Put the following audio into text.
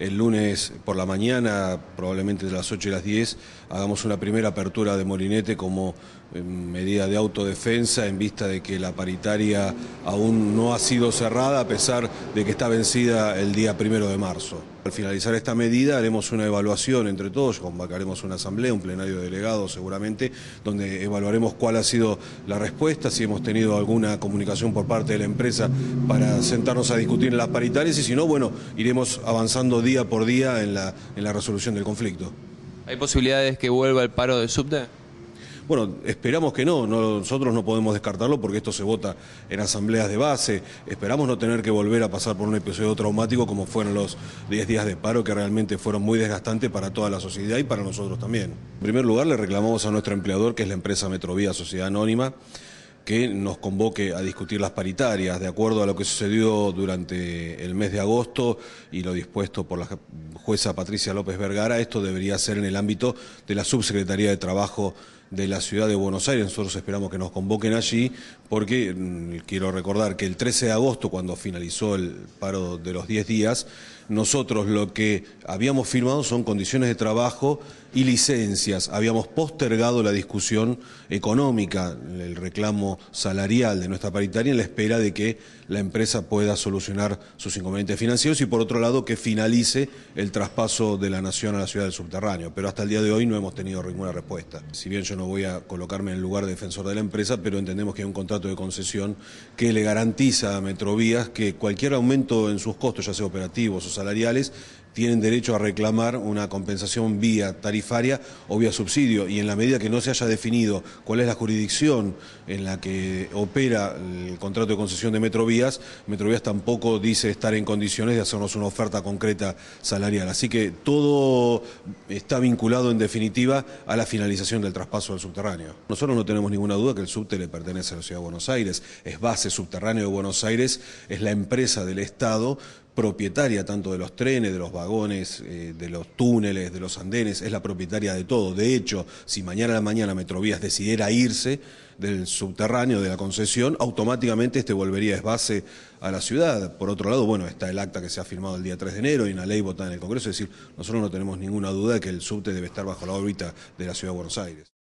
El lunes por la mañana, probablemente de las 8 y las 10, hagamos una primera apertura de Molinete como eh, medida de autodefensa en vista de que la paritaria aún no ha sido cerrada a pesar de que está vencida el día primero de marzo. Al finalizar esta medida haremos una evaluación entre todos, convocaremos una asamblea, un plenario de delegados seguramente, donde evaluaremos cuál ha sido la respuesta, si hemos tenido alguna comunicación por parte de la empresa para sentarnos a discutir las paritarias y si no, bueno, iremos avanzando día por día en la, en la resolución del conflicto. ¿Hay posibilidades que vuelva el paro de subte? Bueno, esperamos que no, nosotros no podemos descartarlo porque esto se vota en asambleas de base, esperamos no tener que volver a pasar por un episodio traumático como fueron los 10 días de paro que realmente fueron muy desgastantes para toda la sociedad y para nosotros también. En primer lugar, le reclamamos a nuestro empleador, que es la empresa Metrovía Sociedad Anónima, que nos convoque a discutir las paritarias, de acuerdo a lo que sucedió durante el mes de agosto y lo dispuesto por la jueza Patricia López Vergara, esto debería ser en el ámbito de la Subsecretaría de Trabajo de la ciudad de Buenos Aires. Nosotros esperamos que nos convoquen allí porque mm, quiero recordar que el 13 de agosto, cuando finalizó el paro de los 10 días, nosotros lo que habíamos firmado son condiciones de trabajo y licencias. Habíamos postergado la discusión económica, el reclamo salarial de nuestra paritaria en la espera de que la empresa pueda solucionar sus inconvenientes financieros y por otro lado que finalice el traspaso de la nación a la ciudad del subterráneo. Pero hasta el día de hoy no hemos tenido ninguna respuesta. Si bien yo no voy a colocarme en el lugar de defensor de la empresa, pero entendemos que hay un contrato de concesión que le garantiza a Metrovías que cualquier aumento en sus costos, ya sea operativos o salariales tienen derecho a reclamar una compensación vía tarifaria o vía subsidio y en la medida que no se haya definido cuál es la jurisdicción en la que opera el contrato de concesión de Metrovías, Metrovías tampoco dice estar en condiciones de hacernos una oferta concreta salarial. Así que todo está vinculado en definitiva a la finalización del traspaso del subterráneo. Nosotros no tenemos ninguna duda que el subte le pertenece a la Ciudad de Buenos Aires, es base subterráneo de Buenos Aires, es la empresa del Estado, propietaria tanto de los trenes, de los vagones, eh, de los túneles, de los andenes, es la propietaria de todo. De hecho, si mañana a la mañana Metrovías decidiera irse del subterráneo de la concesión, automáticamente este volvería es base a la ciudad. Por otro lado, bueno, está el acta que se ha firmado el día 3 de enero y una ley votada en el Congreso, es decir, nosotros no tenemos ninguna duda de que el subte debe estar bajo la órbita de la ciudad de Buenos Aires.